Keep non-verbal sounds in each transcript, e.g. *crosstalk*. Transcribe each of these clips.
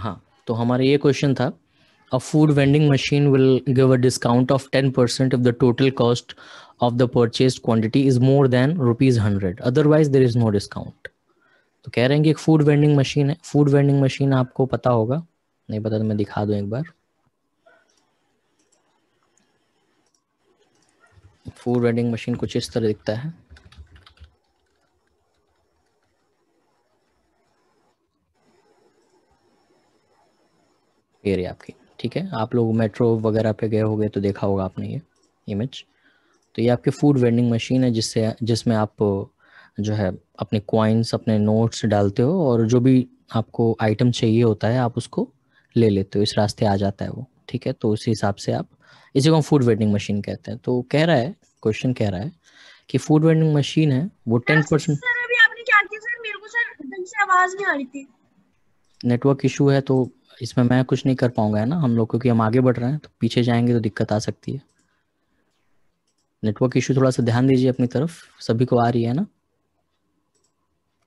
हाँ तो हमारा ये क्वेश्चन था a food vending machine will give a discount of ten percent of the total cost of the purchase quantity is more than rupees hundred otherwise there is no discount तो कह रहे हैं कि एक फूड वेंडिंग मशीन है food vending machine आपको पता होगा नहीं पता तो मैं दिखा दूँ एक बार फूड वेंडिंग मशीन कुछ इस तरह दिखता है एरिया आपकी ठीक है आप लोग मेट्रो वगैरह पे गए होगे तो देखा होगा आपने ये इमेज तो ये आपकी फूड वेंडिंग मशीन है जिससे जिसमें आप जो है अपने कॉइन्स अपने नोट्स डालते हो और जो भी आपको आइटम चाहिए होता है आप उसको ले लेते हो इस रास्ते आ जाता है वो ठीक है तो उस हिसाब से आप इसी को हम फूड वेंडिंग मशीन कहते हैं तो कह रहा है क्वेश्चन कह रहा है कि फूड वेंडिंग मशीन है वो टेन परसेंट नेटवर्क इशू है तो इसमें मैं कुछ नहीं कर पाऊंगा है ना हम लोग क्योंकि हम आगे बढ़ रहे हैं तो पीछे जाएंगे तो दिक्कत आ सकती है नेटवर्क इशू थोड़ा सा ध्यान दीजिए अपनी तरफ सभी को आ रही है ना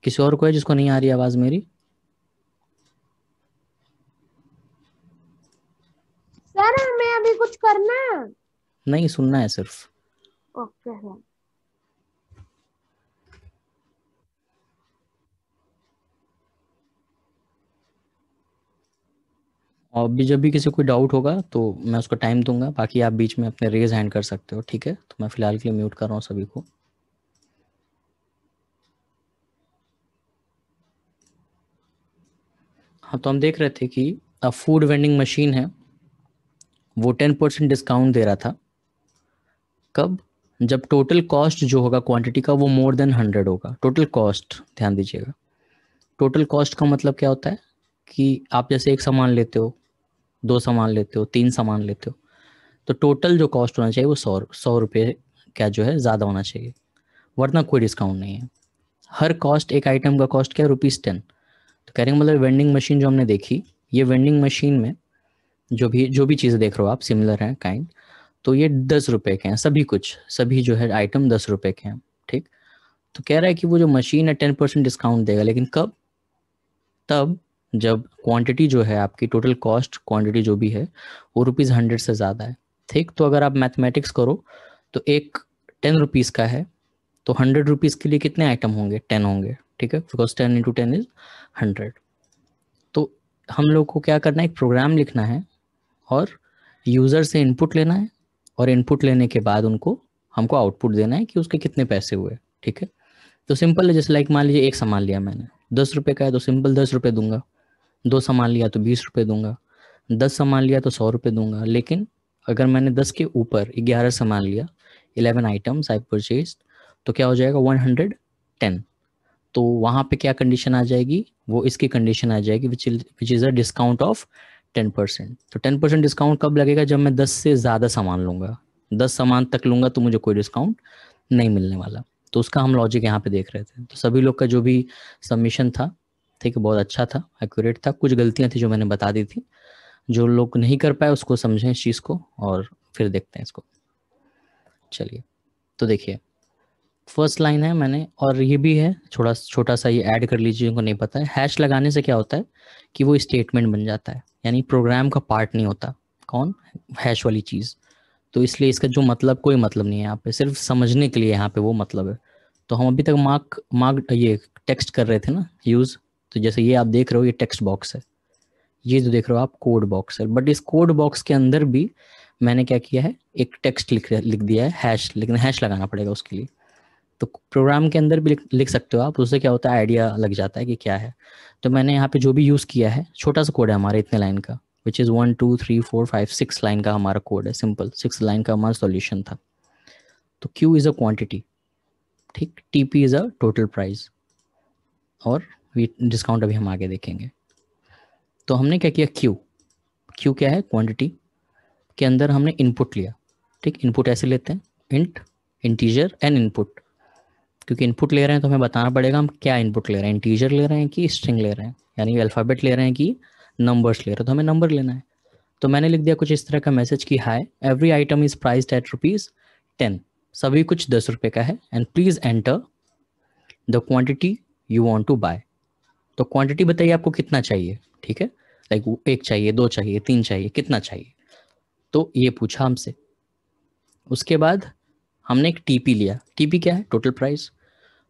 किसी और को है जिसको नहीं आ रही आवाज़ मेरी सर हमें अभी कुछ करना है नहीं सुनना है सिर्फ ओके okay, हाँ। और भी जब भी किसी को डाउट होगा तो मैं उसको टाइम दूंगा बाकी आप बीच में अपने रेज हैंड कर सकते हो ठीक है तो मैं फिलहाल के लिए म्यूट कर रहा हूँ सभी को हाँ तो हम देख रहे थे कि फूड वेंडिंग मशीन है वो टेन परसेंट डिस्काउंट दे रहा था कब जब टोटल कॉस्ट जो होगा क्वांटिटी का वो मोर देन हंड्रेड होगा टोटल कॉस्ट ध्यान दीजिएगा टोटल कॉस्ट का मतलब क्या होता है कि आप जैसे एक सामान लेते हो दो सामान लेते हो तीन सामान लेते हो तो टोटल जो कॉस्ट होना चाहिए वो सौ सौ रुपये का जो है ज़्यादा होना चाहिए वरना कोई डिस्काउंट नहीं है हर कॉस्ट एक आइटम का कॉस्ट क्या है रुपीज़ टेन तो कह रहे हैं मतलब वेंडिंग मशीन जो हमने देखी ये वेंडिंग मशीन में जो भी जो भी चीज़ें देख रहे हो आप सिमिलर हैं काइंड तो ये दस रुपये के हैं सभी कुछ सभी जो है आइटम दस रुपये के हैं ठीक तो कह रहा है कि वो जो मशीन है टेन परसेंट डिस्काउंट देगा लेकिन कब तब जब क्वांटिटी जो है आपकी टोटल कॉस्ट क्वांटिटी जो भी है वो रुपीज़ हंड्रेड से ज़्यादा है ठीक तो अगर आप मैथमेटिक्स करो तो एक टेन रुपीज़ का है तो हंड्रेड रुपीज़ के लिए कितने आइटम होंगे टेन होंगे ठीक है because ten into ten is hundred तो हम लोग को क्या करना है एक प्रोग्राम लिखना है और यूज़र से इनपुट लेना है और इनपुट लेने के बाद उनको हमको आउटपुट देना है कि उसके कितने पैसे हुए ठीक है तो सिंपल है जैसे लाइक मान लीजिए एक सामान लिया मैंने दस रुपये का है तो सिंपल दस रुपये दूंगा दो सामान लिया तो बीस रुपये दूंगा दस सामान लिया तो सौ रुपये दूंगा लेकिन अगर मैंने दस के ऊपर ग्यारह सामान लिया इलेवन आइटम्स आई परचेज तो क्या हो जाएगा वन हंड्रेड टेन तो वहाँ पे क्या कंडीशन आ जाएगी वो इसकी कंडीशन आ जाएगी which which is a discount of ten percent तो टेन परसेंट डिस्काउंट कब लगेगा जब मैं दस से ज़्यादा सामान लूँगा दस सामान तक लूँगा तो मुझे कोई डिस्काउंट नहीं मिलने वाला तो उसका हम लॉजिक यहाँ पे देख रहे थे तो सभी लोग का जो भी सबमिशन था ठीक है बहुत अच्छा था एक्यूरेट था कुछ गलतियाँ थी जो मैंने बता दी थी जो लोग नहीं कर पाए उसको समझें इस चीज़ को और फिर देखते हैं इसको चलिए तो देखिए फर्स्ट लाइन है मैंने और ये भी है छोटा छोटा सा ये ऐड कर लीजिए उनको नहीं पता है हैश लगाने से क्या होता है कि वो स्टेटमेंट बन जाता है यानी प्रोग्राम का पार्ट नहीं होता कौन हैश वाली चीज़ तो इसलिए इसका जो मतलब कोई मतलब नहीं है यहाँ पे सिर्फ समझने के लिए यहाँ पे वो मतलब है तो हम अभी तक मार्क मार्क ये टेक्स्ट कर रहे थे ना यूज़ तो जैसे ये आप देख रहे हो ये टेक्स्ट बॉक्स है ये जो देख रहे हो आप कोड बॉक्स है बट इस कोड बॉक्स के अंदर भी मैंने क्या किया है एक टेक्स्ट लिख लिख दिया है हैश लेकिन हैश लगाना पड़ेगा उसके लिए तो प्रोग्राम के अंदर भी लिख, सकते हो आप उससे क्या होता है आइडिया लग जाता है कि क्या है तो मैंने यहाँ पे जो भी यूज़ किया है छोटा सा कोड है हमारे इतने लाइन का which is one two three four five six line का हमारा कोड है सिंपल सिक्स लाइन का हमारा सॉल्यूशन था तो क्यू इज़ अ क्वांटिटी ठीक T P is a total price और डिस्काउंट अभी हम आगे देखेंगे तो हमने क्या किया क्यू क्यू क्या है क्वांटिटी के अंदर हमने इनपुट लिया ठीक इनपुट ऐसे लेते हैं इंट इंटीजर एंड इनपुट क्योंकि इनपुट ले रहे हैं तो हमें बताना पड़ेगा हम क्या इनपुट ले रहे हैं इंटीजर ले रहे हैं कि स्ट्रिंग ले रहे हैं यानी अल्फ़ाबेट ले रहे हैं कि नंबर्स ले रहे हैं तो हमें नंबर लेना है तो मैंने लिख दिया कुछ इस तरह का मैसेज कि hi every item is priced at rupees ten सभी कुछ दस रुपये का है and please enter the quantity you want to buy तो क्वांटिटी बताइए आपको कितना चाहिए ठीक है लाइक एक चाहिए दो चाहिए तीन चाहिए कितना चाहिए तो ये पूछा हमसे उसके बाद हमने एक टीपी लिया टीपी क्या है टोटल प्राइस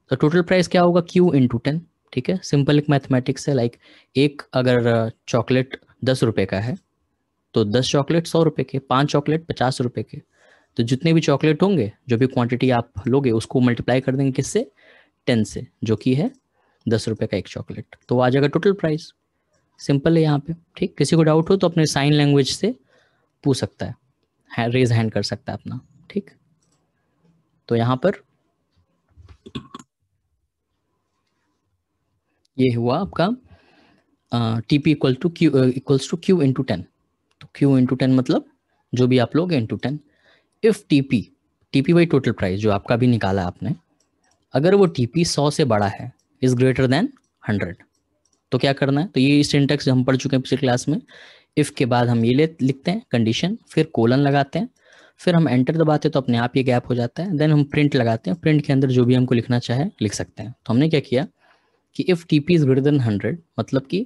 तो टोटल प्राइस क्या होगा क्यू टू टेन ठीक है सिंपल एक मैथमेटिक्स है लाइक एक अगर चॉकलेट uh, दस रुपये का है तो दस चॉकलेट सौ रुपये के पाँच चॉकलेट पचास रुपये के तो जितने भी चॉकलेट होंगे जो भी क्वांटिटी आप लोगे उसको मल्टीप्लाई कर देंगे किससे टेन से जो कि है दस रुपए का एक चॉकलेट तो आ जाएगा टोटल प्राइस सिंपल है यहाँ पे ठीक किसी को डाउट हो तो अपने साइन लैंग्वेज से पूछ सकता है, रेज हैंड कर सकता है अपना ठीक तो यहाँ पर ये हुआ आपका T P equal to Q equals to Q into ten तो क्यू इंटू टेन मतलब जो भी आप लोग into ten if T P T P by total price जो आपका भी निकाला आपने अगर वो टी पी सौ से बड़ा है इज ग्रेटर देन हंड्रेड तो क्या करना है तो ये सिंटेक्स हम पढ़ चुके हैं पिछले क्लास में इफ़ के बाद हम ये ले लिखते हैं कंडीशन फिर कोलन लगाते हैं फिर हम एंटर दबाते हैं तो अपने आप ये गैप हो जाता है देन हम प्रिंट लगाते हैं प्रिंट के अंदर जो भी हमको लिखना चाहे लिख सकते हैं तो हमने क्या किया कि if T P is greater than hundred मतलब कि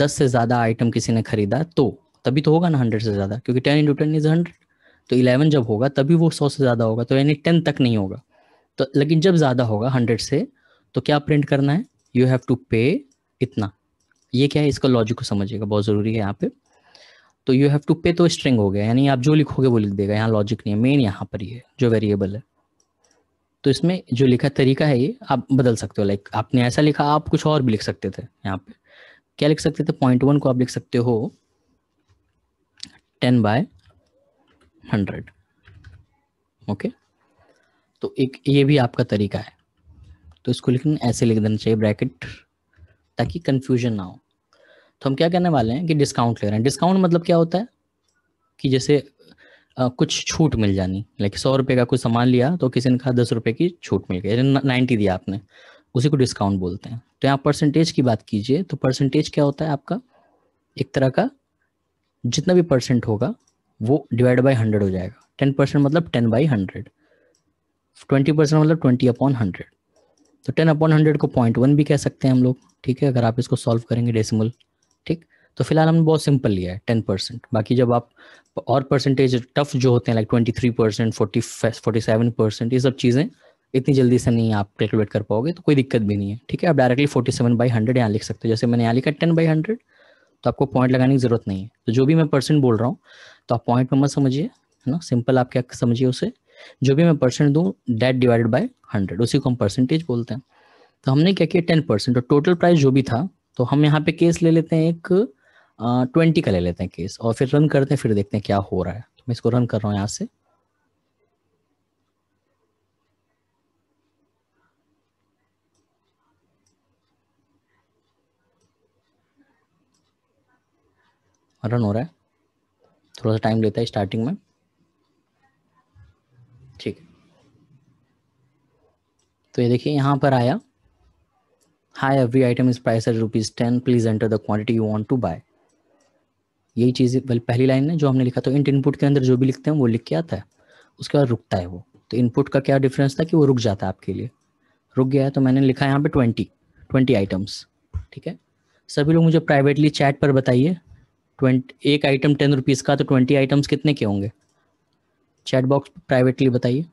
दस से ज़्यादा आइटम किसी ने खरीदा तो तभी तो होगा ना हंड्रेड से ज़्यादा क्योंकि ten into ten is hundred तो इलेवन जब होगा तभी वो सौ से ज़्यादा होगा तो यानी टेन तक नहीं होगा तो लेकिन जब ज़्यादा होगा हंड्रेड से तो क्या प्रिंट करना है यू हैव टू पे इतना ये क्या है इसका लॉजिक को समझिएगा बहुत ज़रूरी है यहाँ पे तो यू हैव टू पे तो स्ट्रिंग हो गया यानी आप जो लिखोगे वो लिख देगा यहाँ लॉजिक नहीं है मेन यहाँ पर ही है जो वेरिएबल है तो इसमें जो लिखा तरीका है ये आप बदल सकते हो लाइक आपने ऐसा लिखा आप कुछ और भी लिख सकते थे यहाँ पे क्या लिख सकते थे पॉइंट वन को आप लिख सकते हो टेन बाय हंड्रेड ओके तो एक ये भी आपका तरीका है तो इसको लिखना ऐसे लिख देना चाहिए ब्रैकेट ताकि कन्फ्यूजन ना हो तो हम क्या कहने वाले हैं कि डिस्काउंट ले रहे हैं डिस्काउंट मतलब क्या होता है कि जैसे आ, कुछ छूट मिल जानी लाइक सौ रुपये का कुछ सामान लिया तो किसी ने कहा दस रुपये की छूट मिल गई नाइन्टी दिया आपने उसी को डिस्काउंट बोलते हैं तो यहाँ परसेंटेज की बात कीजिए तो परसेंटेज क्या होता है आपका एक तरह का जितना भी परसेंट होगा वो डिवाइड बाई हंड्रेड हो जाएगा टेन परसेंट मतलब ten by hundred twenty percent मतलब ट्वेंटी अपॉन हंड्रेड तो टेन अपॉन हंड्रेड को पॉइंट वन भी कह सकते हैं हम लोग ठीक है अगर आप इसको सॉल्व करेंगे डेसिमल ठीक तो फिलहाल हमने बहुत सिंपल लिया है टेन परसेंट बाकी जब आप और परसेंटेज टफ जो होते हैं like twenty three percent forty forty seven percent ये सब चीज़ें इतनी जल्दी से नहीं आप कैलकुलेट कर पाओगे तो कोई दिक्कत भी नहीं है ठीक है आप directly forty seven by hundred यहाँ लिख सकते हो जैसे मैंने यहाँ लिखा टेन बाई हंड्रेड तो आपको पॉइंट लगाने की जरूरत नहीं है तो जो भी मैं परसेंट बोल रहा हूँ तो आप पॉइंट में मत समझिए है ना सिंपल आप क्या समझिए उसे जो भी मैं परसेंट दूँ डेट डिवाइडेड बाई हंड्रेड उसी को हम परसेंटेज बोलते हैं तो हमने क्या किया टेन परसेंट और टोटल प्राइस जो भी था तो हम यहाँ पे केस ले लेते हैं एक ट्वेंटी का ले लेते हैं केस और फिर रन करते हैं फिर देखते हैं क्या हो रहा है तो मैं इसको रन कर रहा हूँ यहाँ से रन हो रहा है थोड़ा सा टाइम लेता है स्टार्टिंग में ठीक तो ये देखिए यहाँ पर आया hi every item is price rupees ten please enter the quantity you want to buy यही चीज़ पहली लाइन है जो हमने लिखा तो इंट इनपुट के अंदर जो भी लिखते हैं वो लिख के आता है उसके बाद रुकता है वो तो इनपुट का क्या डिफरेंस था कि वो रुक जाता है आपके लिए रुक गया है तो मैंने लिखा है यहाँ पे ट्वेंटी ट्वेंटी आइटम्स ठीक है सभी लोग मुझे प्राइवेटली चैट पर बताइए ट्वेंट एक आइटम टेन रुपीज़ का तो ट्वेंटी आइटम्स कितने के होंगे चैट बॉक्स प्राइवेटली बताइए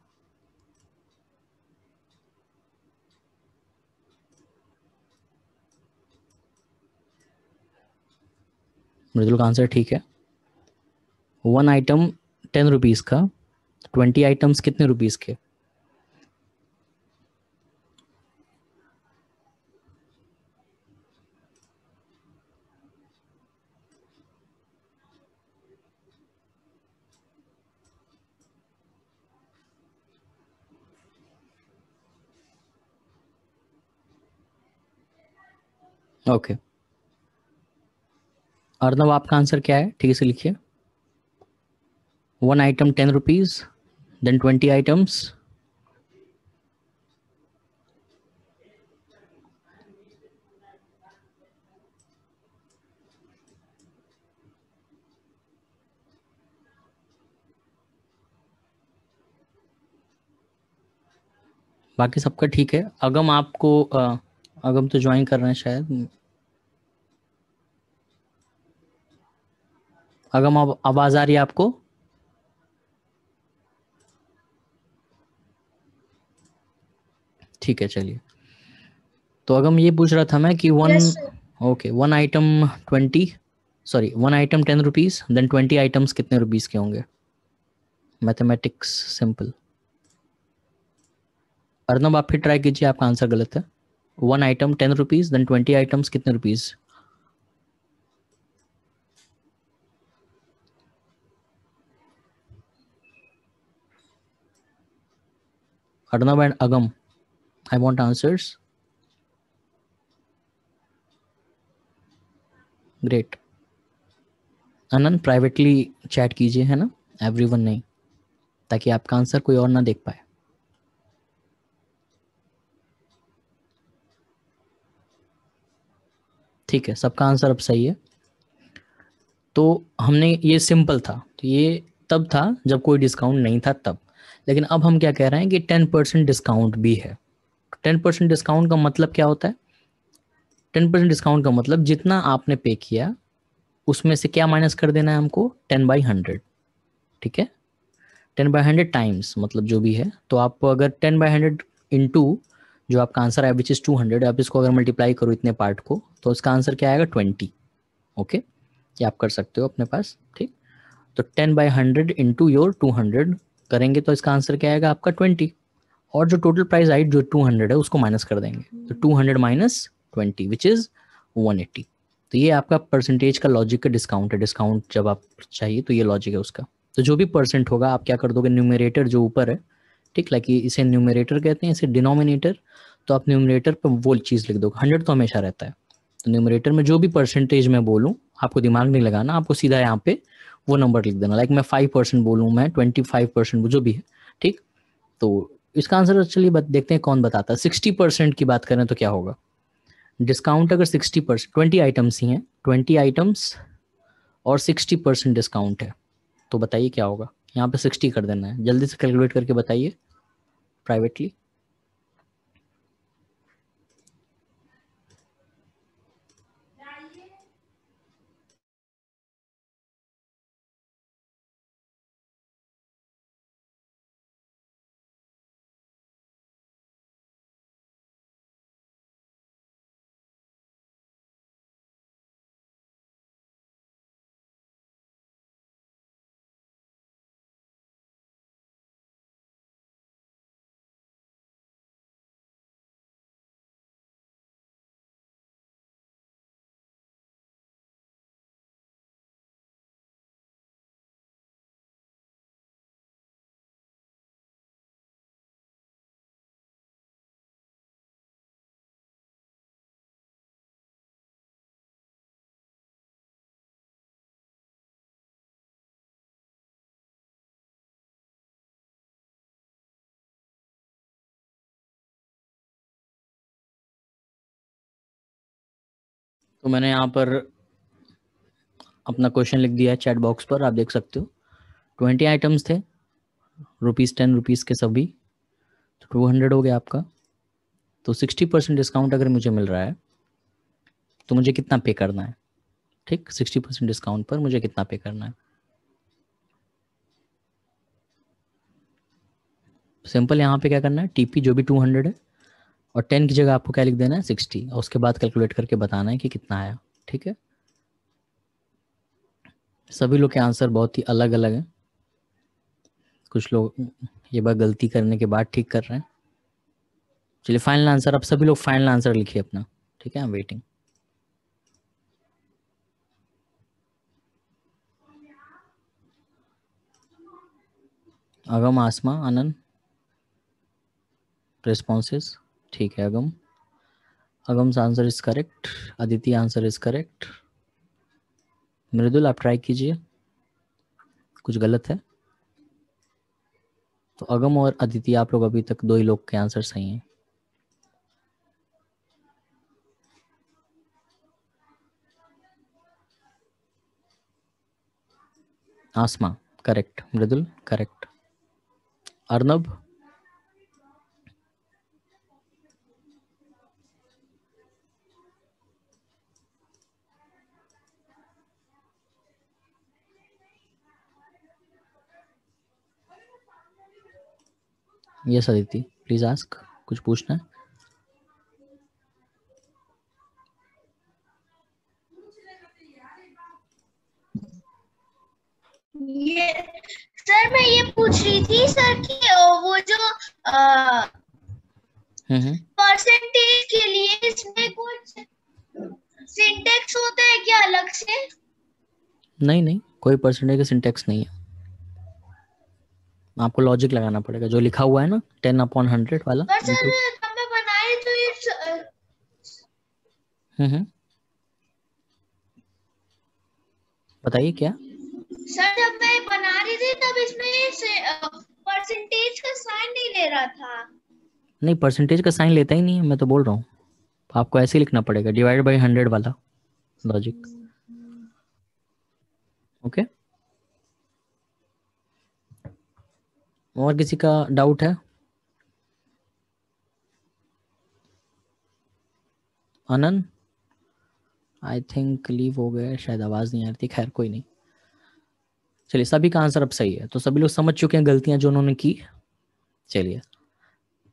मृदुल का आंसर ठीक है वन आइटम टेन रुपीज़ का ट्वेंटी आइटम्स कितने रुपीज़ के ओके अर्नव आपका आंसर क्या है ठीक से लिखिए one item ten rupees then twenty items बाकी सबका ठीक है अगम आपको आ, अगम तो ज्वाइन कर रहे हैं शायद अगम अब आवाज आ रही है आपको ठीक है चलिए तो अगम ये पूछ रहा था मैं कि one okay one item twenty sorry one item ten rupees then twenty items कितने रुपीज के होंगे मैथमेटिक्स सिंपल अर्नब आप फिर ट्राई कीजिए आपका आंसर गलत है one item ten rupees then twenty items कितने rupees Arnav and Agam I want answers great अनन प्राइवेटली चैट कीजिए है ना एवरीवन नहीं ताकि आपका आंसर कोई और ना देख पाए ठीक है सबका आंसर अब सही है तो हमने ये सिंपल था तो ये तब था जब कोई डिस्काउंट नहीं था तब लेकिन अब हम क्या कह रहे हैं कि टेन परसेंट डिस्काउंट भी है टेन परसेंट डिस्काउंट का मतलब क्या होता है टेन परसेंट डिस्काउंट का मतलब जितना आपने पे किया उसमें से क्या माइनस कर देना है हमको टेन बाई हंड्रेड ठीक है टेन बाई हंड्रेड टाइम्स मतलब जो भी है तो आप अगर टेन बाई हंड्रेड इंटू जो आपका आंसर है विच इज़ टू हंड्रेड आप इसको अगर मल्टीप्लाई करो इतने पार्ट को तो इसका आंसर क्या आएगा ट्वेंटी ओके ये आप कर सकते हो अपने पास ठीक तो ten by hundred into your two hundred करेंगे तो इसका आंसर क्या आएगा आपका ट्वेंटी और जो टोटल प्राइस आई जो टू हंड्रेड है उसको माइनस कर देंगे तो two hundred minus twenty which is one eighty तो ये आपका परसेंटेज का लॉजिक का डिस्काउंट है डिस्काउंट जब आप चाहिए तो ये लॉजिक है उसका तो जो भी परसेंट होगा आप क्या कर दोगे न्यूमिरेटर जो ऊपर है ठीक लाइक इसे न्यूमरेटर कहते हैं इसे डिनोमिनेटर तो आप न्यूमरेटर पर वो चीज़ लिख दो हंड्रेड तो हमेशा रहता है तो न्यूमरेटर में जो भी परसेंटेज मैं बोलूँ आपको दिमाग नहीं लगाना आपको सीधा यहाँ पे वो नंबर लिख देना लाइक मैं फाइव परसेंट बोलूँ मैं ट्वेंटी फाइव परसेंट जो भी है ठीक तो इसका आंसर चलिए देखते हैं कौन बताता है सिक्सटी परसेंट की बात करें तो क्या होगा डिस्काउंट अगर सिक्सटी परसेंट ट्वेंटी आइटम्स ही हैं ट्वेंटी आइटम्स और सिक्सटी परसेंट डिस्काउंट है तो बताइए क्या होगा यहाँ पे सिक्सटी कर देना है जल्दी से कैलकुलेट करके बताइए privately तो मैंने यहाँ पर अपना क्वेश्चन लिख दिया है चैट बॉक्स पर आप देख सकते हो ट्वेंटी आइटम्स थे रुपीज़ टेन रुपीज़ के सभी तो टू हंड्रेड हो गया आपका तो सिक्सटी परसेंट डिस्काउंट अगर मुझे मिल रहा है तो मुझे कितना पे करना है ठीक सिक्सटी परसेंट डिस्काउंट पर मुझे कितना पे करना है सिंपल यहाँ पे क्या करना है टीपी जो भी टू हंड्रेड है और टेन की जगह आपको क्या लिख देना है सिक्सटी और उसके बाद कैलकुलेट करके बताना है कि कितना आया ठीक है सभी लोग के आंसर बहुत ही अलग अलग हैं कुछ लोग ये बार गलती करने के बाद ठीक कर रहे हैं चलिए फाइनल आंसर आप सभी लोग फाइनल आंसर लिखिए अपना ठीक है आई एम वेटिंग अगम आसमा आनंद रिस्पॉन्सेस ठीक है Agam Agam's answer is correct Aditi answer is correct Mridul आप ट्राई कीजिए कुछ गलत है तो अगम और अदिति आप लोग अभी तक दो ही लोग के आंसर सही हैं Asma correct Mridul correct Arnab yes Aditi please ask कुछ पूछना ये सर मैं ये पूछ रही थी सर कि वो जो परसेंटेज हम्म, हम्म। के लिए इसमें कुछ सिंटेक्स होता है क्या अलग से नहीं नहीं कोई परसेंटेज का सिंटेक्स नहीं है आपको लॉजिक लगाना पड़ेगा जो लिखा हुआ है ना टेन अपॉन हंड्रेड वाला तो- तो हम्म, हम्म। बताइए क्या सर जब मैं बना रही थी तब इसमें परसेंटेज का साइन नहीं ले रहा था नहीं परसेंटेज का साइन लेता ही नहीं है मैं तो बोल रहा हूँ आपको ऐसे लिखना पड़ेगा डिवाइड बाई हंड्रेड वाला लॉजिक ओके हम्म, okay? और किसी का डाउट है अनन आई थिंक लीव हो गया शायद आवाज़ नहीं आ रही थी खैर कोई नहीं चलिए सभी का आंसर अब सही है तो सभी लोग समझ चुके हैं गलतियां जो उन्होंने की चलिए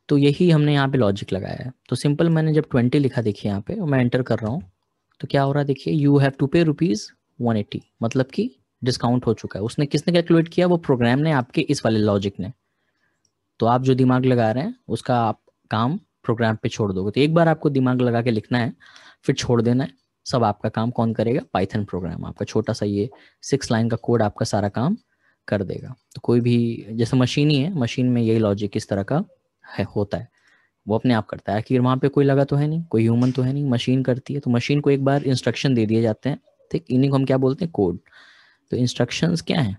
तो यही हमने यहाँ पे लॉजिक लगाया है तो सिंपल मैंने जब ट्वेंटी लिखा देखिए यहाँ पे और मैं एंटर कर रहा हूँ तो क्या हो रहा है देखिए you have to pay rupees one eighty मतलब कि डिस्काउंट हो चुका है उसने किसने कैलकुलेट किया वो प्रोग्राम ने आपके इस वाले लॉजिक ने तो आप जो दिमाग लगा रहे हैं उसका आप काम प्रोग्राम पे छोड़ दोगे तो एक बार आपको दिमाग लगा के लिखना है फिर छोड़ देना है सब आपका काम कौन करेगा पाइथन प्रोग्राम आपका छोटा सा ये सिक्स लाइन का कोड आपका सारा काम कर देगा तो कोई भी जैसे मशीन ही है मशीन में यही लॉजिक इस तरह का है होता है वो अपने आप करता है आखिर वहाँ पे कोई लगा तो है नहीं कोई ह्यूमन तो है नहीं मशीन करती है तो मशीन को एक बार इंस्ट्रक्शन दे दिए जाते हैं ठीक इन्हीं को हम क्या बोलते हैं कोड तो इंस्ट्रक्शंस क्या है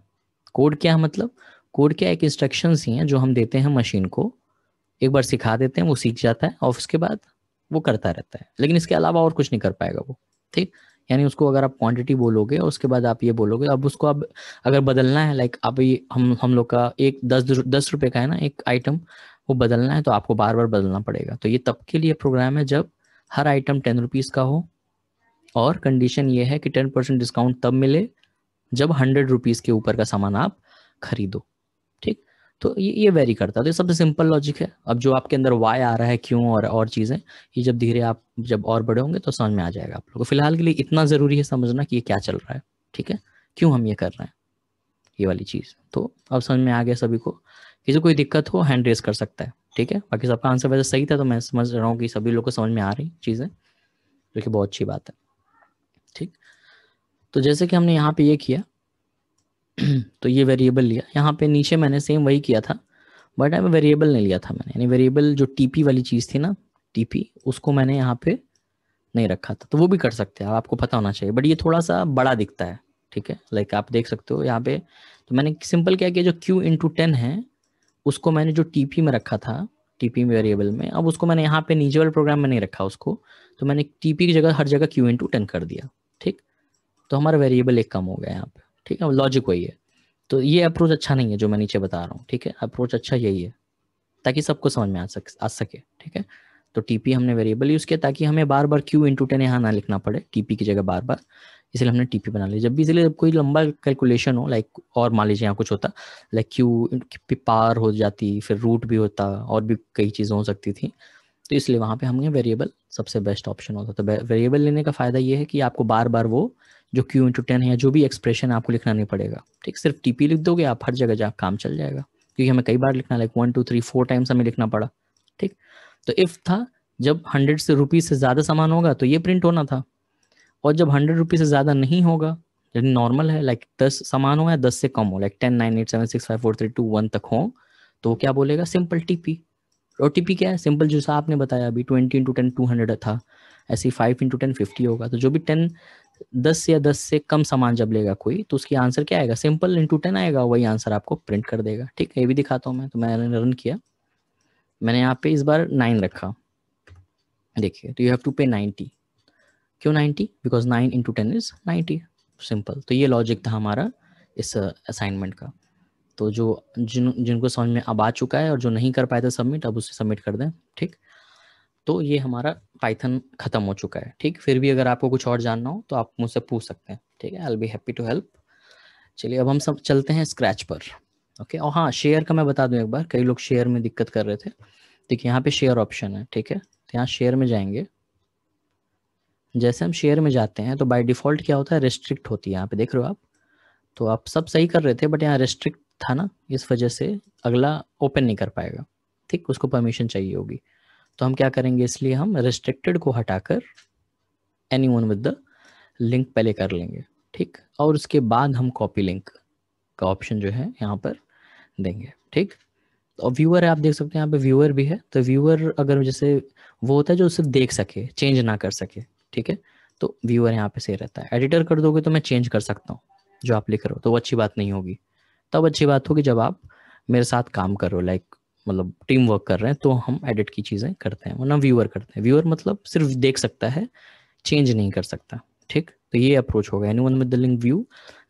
कोड क्या है मतलब कोड क्या एक इंस्ट्रक्शंस ही हैं जो हम देते हैं मशीन को एक बार सिखा देते हैं वो सीख जाता है और उसके बाद वो करता रहता है लेकिन इसके अलावा और कुछ नहीं कर पाएगा वो ठीक यानी उसको अगर आप क्वांटिटी बोलोगे और उसके बाद आप ये बोलोगे अब उसको अब अगर बदलना है लाइक आप ये हम हम लोग का एक दस दस रुपये का है ना एक आइटम वो बदलना है तो आपको बार बार बदलना पड़ेगा तो ये तब के लिए प्रोग्राम है जब हर आइटम टेन रुपीज़ का हो और कंडीशन ये है कि टेन परसेंट डिस्काउंट तब मिले जब हंड्रेड रुपीज के ऊपर का सामान आप खरीदो ठीक तो ये ये वेरी करता है तो ये सबसे सिंपल लॉजिक है अब जो आपके अंदर वाई आ रहा है क्यों और और चीज़ें ये जब धीरे आप जब और बड़े होंगे तो समझ में आ जाएगा आप लोगों को फिलहाल के लिए इतना ज़रूरी है समझना कि ये क्या चल रहा है ठीक है क्यों हम ये कर रहे हैं ये वाली चीज़ तो अब समझ में आ गया सभी को किसी कोई दिक्कत हो हैंड रेस कर सकता है ठीक है बाकी सबका आंसर वैसे सही था तो मैं समझ रहा हूँ कि सभी लोग को समझ में आ रही चीज़ें जो कि बहुत अच्छी बात है ठीक तो जैसे कि हमने यहाँ पे ये किया *clears throat* तो ये वेरिएबल लिया यहाँ पे नीचे मैंने सेम वही किया था बट अब वेरिएबल नहीं लिया था मैंने यानी वेरिएबल जो टीपी वाली चीज़ थी ना टीपी उसको मैंने यहाँ पे नहीं रखा था तो वो भी कर सकते हैं आपको पता होना चाहिए बट ये थोड़ा सा बड़ा दिखता है ठीक है लाइक आप देख सकते हो यहाँ पे तो मैंने सिंपल क्या किया जो क्यू इंटू टेन है उसको मैंने जो टीपी में रखा था में वेरिएबल में अब उसको मैंने यहाँ पे नीचे वाले प्रोग्राम में नहीं रखा उसको तो मैंने टीपी की जगह हर जगह क्यू इंटू टेन कर दिया ठीक तो हमारा वेरिएबल एक कम हो गया यहाँ पे ठीक है लॉजिक वही है तो ये अप्रोच अच्छा नहीं है जो मैं नीचे बता रहा हूँ ठीक है अप्रोच अच्छा यही है ताकि सबको समझ में आ सक आ सके ठीक है तो टीपी हमने वेरिएबल यूज़ किया ताकि हमें बार बार क्यू इंटू टेन यहाँ ना लिखना पड़े टीपी की जगह बार बार इसलिए हमने टीपी बना लिया जब भी इसलिए कोई लंबा कैलकुलेशन हो लाइक और मान लीजिए यहाँ कुछ होता लाइक क्यू पार हो जाती फिर रूट भी होता और भी कई चीज़ें हो सकती थी तो इसलिए वहाँ पे हमने वेरिएबल सबसे बेस्ट ऑप्शन होता तो वेरिएबल लेने का फ़ायदा ये है कि आपको बार बार वो जो क्यू इंटू टेन है या जो भी एक्सप्रेशन आपको लिखना नहीं पड़ेगा ठीक सिर्फ टीपी लिख दोगे आप हर जगह जहाँ काम चल जाएगा क्योंकि हमें कई बार लिखना like one two three four times हमें लिखना पड़ा ठीक तो इफ़ था जब हंड्रेड से रुपीज़ से ज़्यादा सामान होगा तो ये प्रिंट होना था और जब हंड्रेड रुपीज़ से ज़्यादा नहीं होगा यदि नॉर्मल है लाइक दस सामान हो या दस से कम हो like ten nine eight seven six five four three two one तक हो तो वो क्या बोलेगा सिंपल टीपी और टीपी क्या है सिंपल जैसा आपने बताया अभी twenty into ten two hundred था ऐसे ही फाइव इंटू टेन फिफ्टी होगा तो जो भी टेन दस या दस से कम सामान जब लेगा कोई तो उसकी आंसर क्या आएगा सिंपल इंटू टेन आएगा वही आंसर आपको प्रिंट कर देगा ठीक है ये भी दिखाता हूँ मैं तो मैंने रन किया मैंने यहाँ पे इस बार नाइन रखा देखिए तो you have to pay ninety क्यों ninety because nine into ten is ninety simple तो ये लॉजिक था हमारा इस असाइनमेंट का तो जो जिन जिनको समझ में अब आ चुका है और जो नहीं कर पाए थे सबमिट अब उसे सबमिट कर दें ठीक तो ये हमारा पाइथन खत्म हो चुका है ठीक फिर भी अगर आपको कुछ और जानना हो तो आप मुझसे पूछ सकते हैं ठीक है I be happy to help चलिए अब हम सब चलते हैं स्क्रैच पर ओके और हाँ शेयर का मैं बता दूं एक बार कई लोग शेयर में दिक्कत कर रहे थे देखिए यहाँ पे शेयर ऑप्शन है ठीक है तो यहाँ शेयर में जाएंगे जैसे हम शेयर में जाते हैं तो बाय डिफॉल्ट क्या होता है रेस्ट्रिक्ट होती है यहाँ पे देख रहे हो आप तो आप सब सही कर रहे थे बट यहाँ रेस्ट्रिक्ट था ना इस वजह से अगला ओपन नहीं कर पाएगा ठीक उसको परमिशन चाहिए होगी तो हम क्या करेंगे इसलिए हम रिस्ट्रिक्टेड को हटाकर anyone with the link पहले कर लेंगे ठीक और उसके बाद हम कॉपी लिंक का ऑप्शन जो है यहाँ पर देंगे ठीक और व्यूअर है आप देख सकते हैं यहाँ पे व्यूअर भी है तो व्यूअर अगर जैसे वो होता है जो सिर्फ देख सके चेंज ना कर सके ठीक है तो व्यूअर यहाँ पे सही रहता है एडिटर कर दोगे तो मैं चेंज कर सकता हूँ जो आप लिख रहे हो तो वो अच्छी बात नहीं होगी तब अच्छी बात होगी जब आप मेरे साथ काम करो लाइक मतलब टीम वर्क कर रहे हैं तो हम एडिट की चीज़ें करते हैं वरना व्यूअर करते हैं व्यूअर मतलब सिर्फ देख सकता है चेंज नहीं कर सकता ठीक तो ये अप्रोच होगा anyone with link view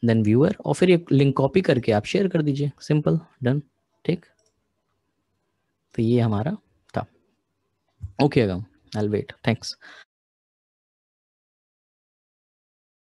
then viewer और फिर एक लिंक कॉपी करके आप शेयर कर दीजिए सिंपल डन ठीक तो ये हमारा था ओके अगम आई वेट थैंक्स